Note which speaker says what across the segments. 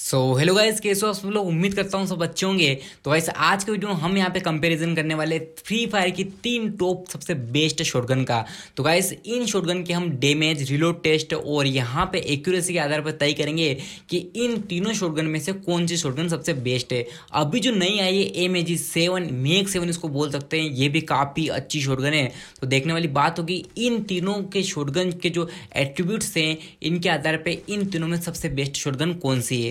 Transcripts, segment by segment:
Speaker 1: so hello guys कैसे हो आप लोग उम्मीद करता हूँ सब अच्छे होंगे तो गाइस आज के वीडियो में हम यहाँ पे कंपैरिजन करने वाले फ्री फायर की तीन टॉप सबसे बेस्ट शॉटगन का तो गाइस इन शॉटगन के हम डैमेज रिलोड टेस्ट और यहाँ पे एक्यूरेसी के आधार पर तय करेंगे कि इन तीनों शॉटगन में से कौन सी शॉटगन सबसे बेस्ट है अभी जो नई आई है M A G seven Mk seven इसको बोल सकते हैं ये भी काफ़ी अच्छी शॉटगन है तो देखने वाली बात होगी इन तीनों के शॉटगन के जो एट्रीब्यूट्स हैं इनके आधार पर इन तीनों में सबसे बेस्ट शॉटगन कौन सी है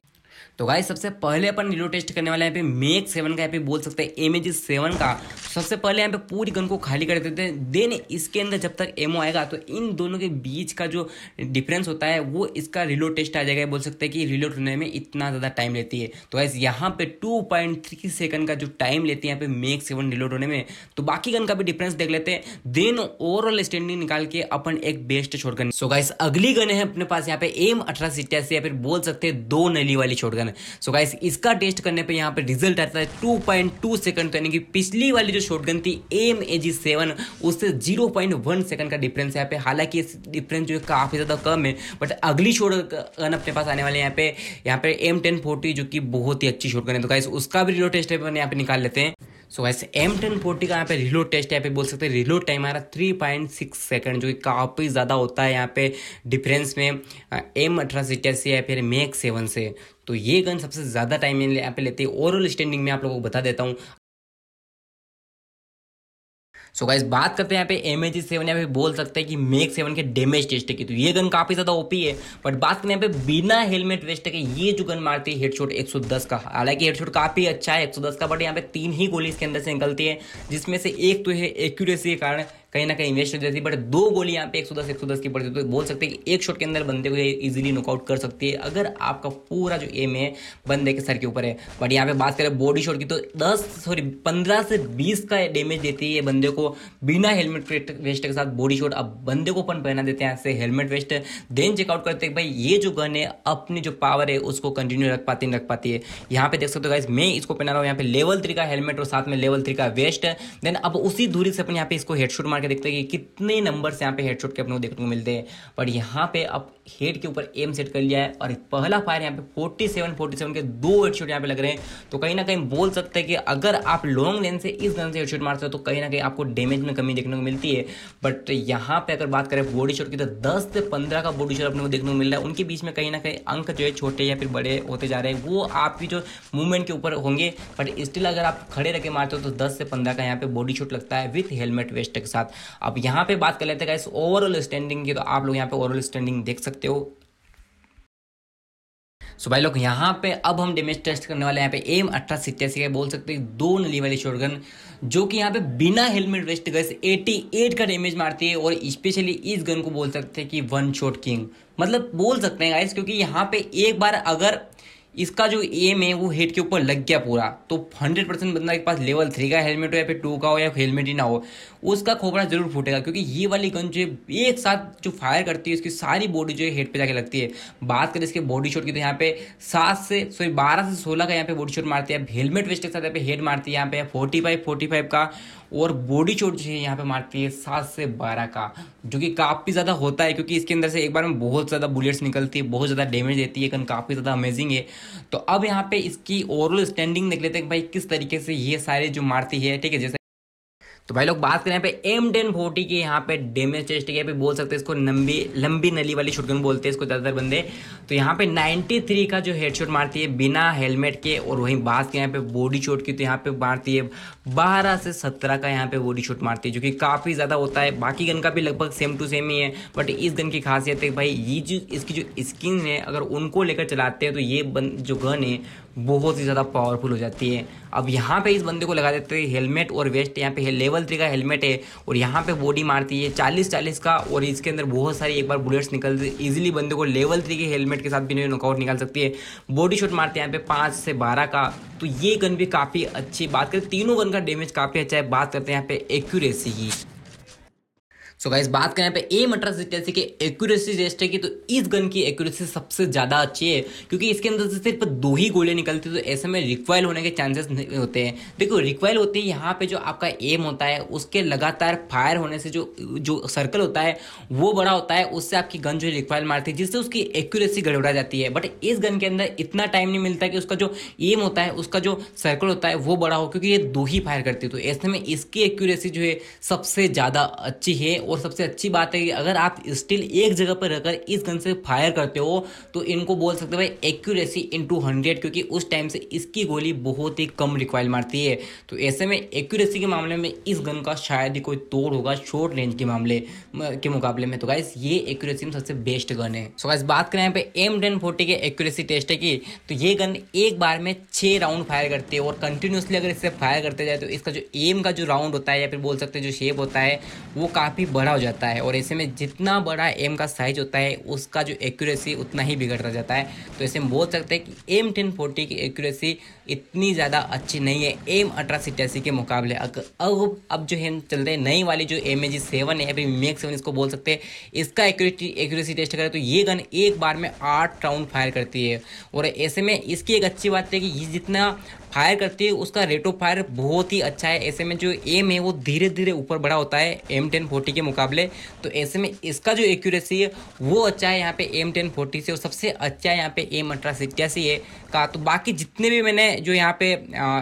Speaker 1: तो गाइस सबसे पहले अपन रिलो टेस्ट करने वाले यहाँ पे मेक सेवन का यहाँ पे बोल सकते हैं एम एच सेवन का सबसे पहले यहाँ पे पूरी गन को खाली कर देते हैं देन इसके अंदर जब तक एमओ आएगा तो इन दोनों के बीच का जो डिफरेंस होता है वो इसका रिलो टेस्ट आ जाएगा बोल सकते हैं कि रिलोड होने में इतना ज़्यादा टाइम लेती है तो गाइस यहाँ पे टू पॉइंट थ्री सेकंड का जो टाइम लेती है यहाँ पे मेक सेवन रिलोड होने में तो बाकी गन का भी डिफरेंस देख लेते हैं देन ओवरऑल स्टैंडिंग निकाल के अपन एक best shotgun so guys अगली गन है अपने पास यहाँ पे एम अठारह सिट्या या फिर बोल सकते हैं दो नली वाली शॉर्ट गन में सो गाइस इसका टेस्ट करने पे यहाँ पे रिजल्ट आता है 2.2 पॉइंट सेकंड यानी कि पिछली वाली जो शॉटगन थी एम ए जी सेवन उससे जीरो पॉइंट सेकंड का डिफरेंस यहाँ पे हालांकि इस डिफरेंस जो है काफ़ी ज़्यादा कम है बट अगली शॉर्ट गन अपने पास आने वाले यहाँ पे यहाँ पे एम टेन फोर्टी जो कि बहुत ही अच्छी शॉटगन है तो गाइस उसका भी रिलो टेस्ट है यहाँ पे निकाल लेते हैं सो वैसे एम टेन फोर्टी का यहाँ पे रिलोड टेस्ट यहाँ पे बोल सकते हैं रिलोड टाइम हमारा थ्री पॉइंट सिक्स सेकेंड जो कि काफ़ी ज़्यादा होता है यहाँ पे डिफरेंस में एम अठारह से या फिर मैक सेवन से तो ये गन सबसे ज़्यादा टाइम यहाँ पे लेते हैं ओवरऑल स्टैंडिंग में आप लोगों को बता देता हूँ सो गाइज बात करते हैं यहाँ पे एम एच सेवन यहाँ पे बोल सकते हैं कि मेक सेवन के डैमेज टेस्ट की तो ये गन काफ़ी ज़्यादा ओपी है बट बात करें यहाँ पे बिना हेलमेट वेस्ट के ये जो गन मारती है हेडशॉट 110 का हालांकि हेडशॉट काफ़ी अच्छा है 110 का बट यहाँ पे तीन ही गोली इसके अंदर से निकलती है जिसमें से एक तो है एक्यूरेसी के कारण कहीं ना कहीं वेस्ट हो जाती है बट दो गोली यहाँ पे एक सौ दस एक सौ दस की पड़ती है तो बोल सकते हैं कि एक शॉट के अंदर बंदे को इजिली नॉकआउट कर सकती है अगर आपका पूरा जो एम है बंदे के सर के ऊपर है बट यहाँ पे बात करें बॉडी शॉट की तो दस सॉरी पंद्रह से बीस का डैमेज देती है बंदे को बिना हेलमेट वेस्ट के साथ बॉडी शॉट अब बंदे को अपन पहना देते हैं यहाँ से हेलमेट वेस्ट देन चेकआउट करते हैं भाई ये जो गन है अपनी जो पावर है उसको कंटिन्यू रख पाती रख पाती है यहाँ पे देख सकते हो गाइज मैं इसको पहना रहा हूँ यहाँ पे लेवल थ्री का हेलमेट और साथ में लेवल थ्री का वेस्ट देन अब उसी दूरी से अपन यहाँ पे इसको हेडशूट मार मार के देखते हैं कि कितने नंबर्स यहाँ पे हेडशॉट के अपने को देखने को मिलते हैं बट यहाँ पे अब हेड के ऊपर एम सेट कर लिया है और पहला फायर यहाँ पे 47 47 के दो शूट यहाँ पे लग रहे हैं तो कहीं ना कहीं बोल सकते हैं कि अगर आप लॉन्ग लेंथ से इस गन से शूट मारते हो तो कहीं ना कहीं आपको डैमेज में कमी देखने को मिलती है बट यहाँ पे अगर बात करें बॉडी शॉट की तो दस से पंद्रह का बॉडी शॉट अपने को देखने को मिल रहा है उनके बीच में कहीं ना कहीं अंक जो है छोटे या फिर बड़े होते जा रहे हैं वो आपकी जो मूवमेंट के ऊपर होंगे बट स्टिल अगर आप खड़े रहकर मारते हो तो दस से पंद्रह का यहाँ पे बॉडी शॉट लगता है विथ हेलमेट वेस्ट के साथ अब यहाँ पे बात कर लेते हैं इस ओवरऑल स्टैंडिंग की तो आप लोग यहाँ पे ओवरऑल स्टैंडिंग देख सकते सकते हो सो so भाई लोग यहाँ पे अब हम डेमेज टेस्ट करने वाले हैं यहाँ पे एम अठारह सितयासी का बोल सकते हैं दो नली वाली शॉटगन जो कि यहाँ पे बिना हेलमेट वेस्ट एटी एट का डैमेज मारती है और स्पेशली इस गन को बोल सकते हैं कि वन शॉट किंग मतलब बोल सकते हैं गाइस क्योंकि यहाँ पे एक बार अगर इसका जो एम है वो हेड के ऊपर लग गया पूरा तो हंड्रेड परसेंट बंदा के पास लेवल थ्री का हेलमेट हो या फिर टू का हो या हेलमेट ही ना हो उसका खोपड़ा जरूर फूटेगा क्योंकि ये वाली गन जो है एक साथ जो फायर करती है उसकी सारी बॉडी जो है हेड पे जाके लगती है बात करें इसके बॉडी शॉट की तो यहाँ पे सात से सॉरी बारह से सोलह का यहाँ पे बॉडी शॉट मारती है हेलमेट वेस्ट के साथ यहाँ पे हेड मारती है यहाँ पे फोर्टी फाइव फोर्टी फाइव का और बॉडी चोट जो है यहाँ पे मारती है सात से बारह का जो कि काफ़ी ज़्यादा होता है क्योंकि इसके अंदर से एक बार में बहुत ज़्यादा बुलेट्स निकलती है बहुत ज़्यादा डैमेज देती है गन काफ़ी ज़्यादा अमेजिंग है तो अब यहाँ पे इसकी ओवरऑल स्टैंडिंग देख लेते हैं भाई किस तरीके से ये सारे जो मारती है ठीक है जैसे तो भाई लोग बात करें पे एम टेन फोर्टी के यहाँ पे डेमेज टेस्ट के बोल सकते हैं इसको लंबी लंबी नली वाली शूटगन बोलते हैं इसको ज़्यादातर बंदे तो यहाँ पे 93 का जो हेडशॉट मारती है बिना हेलमेट के और वहीं बात करें यहाँ पे बॉडी शॉट की तो यहाँ पे मारती है बारह से सत्रह का यहाँ पे बॉडी शॉट मारती है जो कि काफ़ी ज़्यादा होता है बाकी गन का भी लगभग सेम टू सेम ही है बट इस गन की खासियत है भाई ये जो इसकी जो स्किन है अगर उनको लेकर चलाते हैं तो ये जो गन है बहुत ही ज़्यादा पावरफुल हो जाती है अब यहाँ पे इस बंदे को लगा देते हैं हेलमेट और वेस्ट यहाँ पे लेवल थ्री का हेलमेट है और यहाँ पे बॉडी मारती है चालीस चालीस का और इसके अंदर बहुत सारी एक बार बुलेट्स निकल इजीली बंदे को लेवल थ्री के हेलमेट के साथ भी नहीं नॉकआउट निकाल सकती है बॉडी शॉट मारते हैं यहाँ पे पाँच से बारह का तो ये गन भी काफ़ी अच्छी बात करें तीनों गन का डैमेज काफ़ी अच्छा है बात करते हैं यहाँ पे एक्यूरेसी की सो so गाइस बात करें पे एम अठारह सौ इक्यासी की एक्यूरेसी टेस्ट है कि तो इस गन की एक्यूरेसी सबसे ज़्यादा अच्छी है क्योंकि इसके अंदर से सिर्फ दो ही गोले निकलती हैं तो ऐसे में रिक्वाइल होने के चांसेस नहीं होते हैं देखो रिक्वाइल होती है यहाँ पे जो आपका एम होता है उसके लगातार फायर होने से जो जो सर्कल होता है वो बड़ा होता है उससे आपकी गन जो है रिक्वाइल मारती है जिससे उसकी एक्यूरेसी गड़बड़ा जाती है बट इस गन के अंदर इतना टाइम नहीं मिलता कि उसका जो एम होता है उसका जो सर्कल होता है वो बड़ा हो क्योंकि ये दो ही फायर करती है तो ऐसे में इसकी एक्यूरेसी जो है सबसे ज़्यादा अच्छी है और सबसे अच्छी बात है कि अगर आप स्टिल एक जगह पर रहकर इस गन से फायर करते हो तो इनको बोल सकते हो भाई एक्यूरेसी टू हंड्रेड क्योंकि उस टाइम से इसकी गोली बहुत ही कम रिक्वायर मारती है तो ऐसे में एक्यूरेसी के मामले में इस गन का शायद ही कोई तोड़ होगा शॉर्ट रेंज के मामले के मुकाबले में तो गाइस ये एक्यूरेसी में सबसे बेस्ट गन है सो गाइस बात करें यहाँ पे एम टेन फोर्टी के एक्यूरेसी टेस्ट की तो ये गन एक बार में छः राउंड फायर करती है और कंटिन्यूसली अगर इससे फायर करते जाए तो इसका जो एम का जो राउंड होता है या फिर बोल सकते हैं जो शेप होता है वो काफ़ी बड़ा हो जाता है और ऐसे में जितना बड़ा एम का साइज होता है उसका जो एक्यूरेसी उतना ही बिगड़ता जाता है तो ऐसे में बोल सकते हैं कि एम टेन फोर्टी की एक्यूरेसी इतनी ज़्यादा अच्छी नहीं है एम अठारह सिटासी के मुकाबले अब अब जो है चलते हैं नई वाली जो एम ए जी सेवन है अभी मेक सेवन इसको बोल सकते हैं इसका एक्यूरेटी एक्यूरेसी टेस्ट करें तो ये गन एक बार में आठ राउंड फायर करती है और ऐसे में इसकी एक अच्छी बात है कि ये जितना फायर करती है उसका रेट ऑफ फायर बहुत ही अच्छा है ऐसे में जो एम है वो धीरे धीरे ऊपर बढ़ा होता है एम टेन फोर्टी के मुकाबले तो ऐसे में इसका जो एक्यूरेसी है वो अच्छा है यहाँ पे एम टेन फोर्टी से और सबसे अच्छा है यहाँ पे एम अठारह सौ इक्यासी है का तो बाकी जितने भी मैंने जो यहाँ पे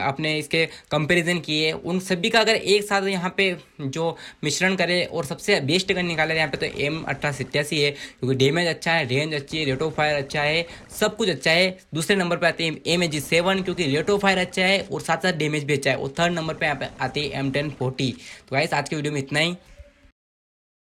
Speaker 1: अपने इसके कंपेरिजन किए उन सभी का अगर एक साथ यहाँ पे जो मिश्रण करे और सबसे बेस्ट गन निकाले यहाँ पे तो एम अठारह सत्यासी है क्योंकि डैमेज अच्छा है रेंज अच्छी है रेट ऑफ फायर अच्छा है सब कुछ अच्छा है दूसरे नंबर पर आती है एम ए जी सेवन क्योंकि रेट ऑफ फायर फायर अच्छा है और साथ साथ डेमेज भी अच्छा है और थर्ड नंबर पर यहाँ पे आती है एम टेन फोर्टी तो गाइस आज के वीडियो में इतना ही